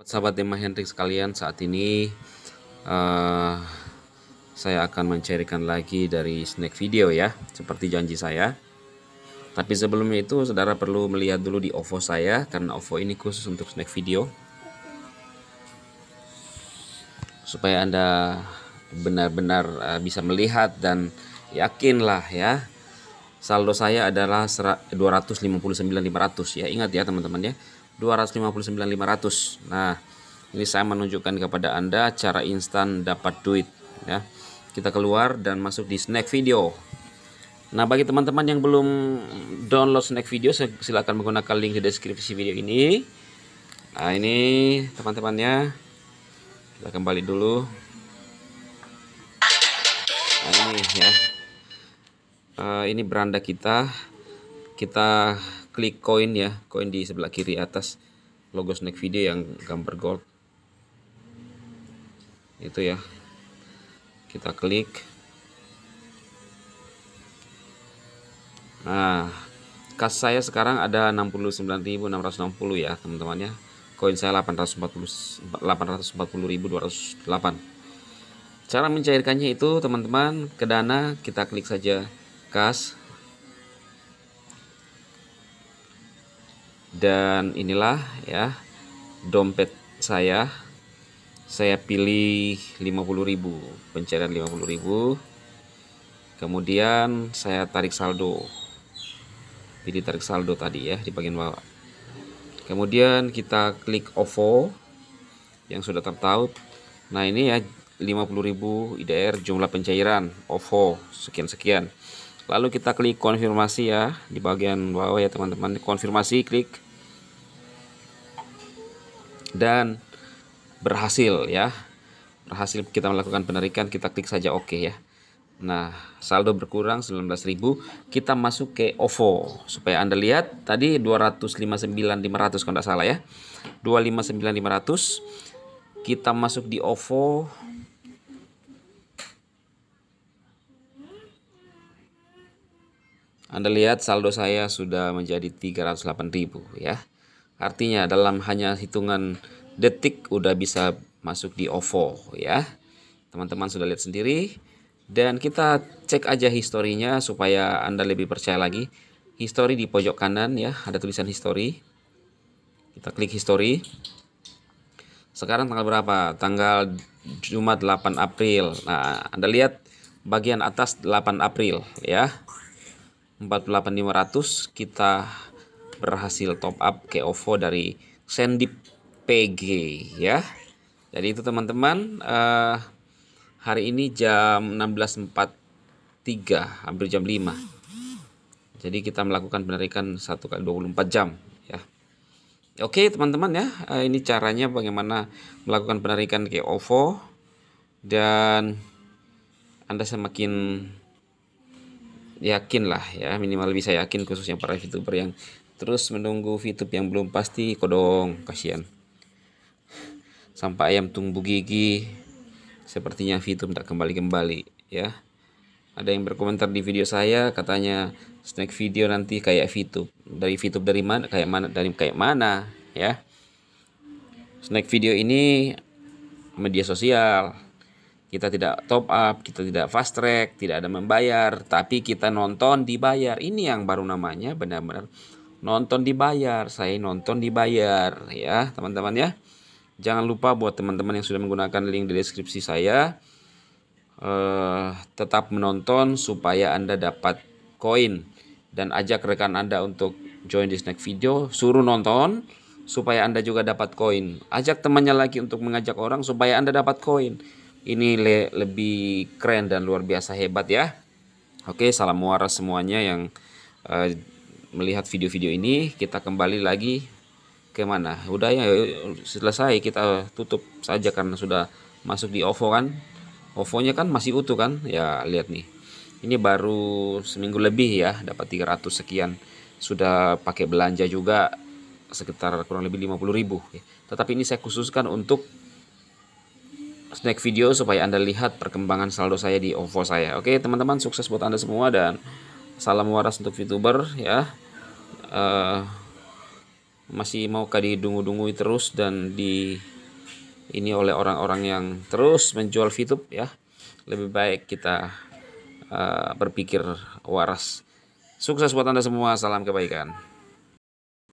Sahabat Dema Hendrik sekalian, saat ini uh, saya akan mencairkan lagi dari snack video ya, seperti janji saya. Tapi sebelumnya itu saudara perlu melihat dulu di OVO saya, karena OVO ini khusus untuk snack video. Supaya Anda benar-benar eh, bisa melihat dan yakinlah ya. Saldo saya adalah 259.500 ya, ingat ya teman-teman ya. 259.500 nah ini saya menunjukkan kepada anda cara instan dapat duit ya kita keluar dan masuk di snack video nah bagi teman-teman yang belum download snack video silahkan menggunakan link di deskripsi video ini nah ini teman-temannya kita kembali dulu nah ini ya uh, ini beranda kita kita klik koin ya koin di sebelah kiri atas logo snack video yang gambar gold itu ya kita klik nah kas saya sekarang ada 69.660 ya teman temannya koin saya 840 840.208 cara mencairkannya itu teman-teman ke dana kita klik saja kas dan inilah ya dompet saya saya pilih 50.000 pencarian 50.000 kemudian saya tarik saldo pilih tarik saldo tadi ya di bagian bawah kemudian kita klik OVO yang sudah tertaut nah ini ya 50.000 IDR jumlah pencairan OVO sekian-sekian lalu kita klik konfirmasi ya di bagian bawah ya teman-teman konfirmasi klik dan berhasil ya berhasil kita melakukan penarikan kita klik saja oke OK ya Nah, saldo berkurang 19.000, kita masuk ke OVO supaya Anda lihat tadi 259.500 kalau tidak salah ya. 259.500 kita masuk di OVO Anda lihat saldo saya sudah menjadi 308.000 ya. Artinya dalam hanya hitungan detik udah bisa masuk di OVO ya. Teman-teman sudah lihat sendiri dan kita cek aja historinya supaya Anda lebih percaya lagi. History di pojok kanan ya, ada tulisan history. Kita klik history. Sekarang tanggal berapa? Tanggal Jumat 8 April. Nah, Anda lihat bagian atas 8 April ya. 48500 kita berhasil top up ke OVO dari Sendip PG ya. Jadi itu teman-teman uh, hari ini jam 16.43 hampir jam 5. Jadi kita melakukan penarikan 1 kali 24 jam ya. Oke teman-teman ya, uh, ini caranya bagaimana melakukan penarikan ke OVO dan Anda semakin yakin lah ya minimal bisa yakin khususnya para VTuber yang terus menunggu VTube yang belum pasti kodong kasihan sampai ayam tumbuh gigi sepertinya VTube tak kembali-kembali ya ada yang berkomentar di video saya katanya snack video nanti kayak VTube dari VTube dari mana kayak mana dari kayak mana ya snack video ini media sosial kita tidak top up, kita tidak fast track, tidak ada membayar, tapi kita nonton dibayar. Ini yang baru namanya benar-benar nonton dibayar. Saya nonton dibayar ya, teman-teman ya. Jangan lupa buat teman-teman yang sudah menggunakan link di deskripsi saya eh, tetap menonton supaya Anda dapat koin dan ajak rekan Anda untuk join di snack video, suruh nonton supaya Anda juga dapat koin. Ajak temannya lagi untuk mengajak orang supaya Anda dapat koin ini le lebih keren dan luar biasa hebat ya Oke salam waras semuanya yang uh, melihat video-video ini kita kembali lagi ke mana udah ya selesai kita tutup saja karena sudah masuk di OVO kan OVO nya kan masih utuh kan ya lihat nih ini baru seminggu lebih ya dapat 300 sekian sudah pakai belanja juga sekitar kurang lebih 50 ribu tetapi ini saya khususkan untuk snack video supaya Anda lihat perkembangan saldo saya di OVO saya. Oke, teman-teman sukses buat Anda semua dan salam waras untuk YouTuber ya. Uh, masih maukah didunggu-dunggu terus dan di ini oleh orang-orang yang terus menjual VTube ya. Lebih baik kita uh, berpikir waras. Sukses buat Anda semua, salam kebaikan.